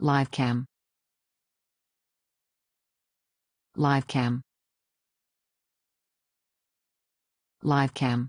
Live cam. Live cam. Live cam.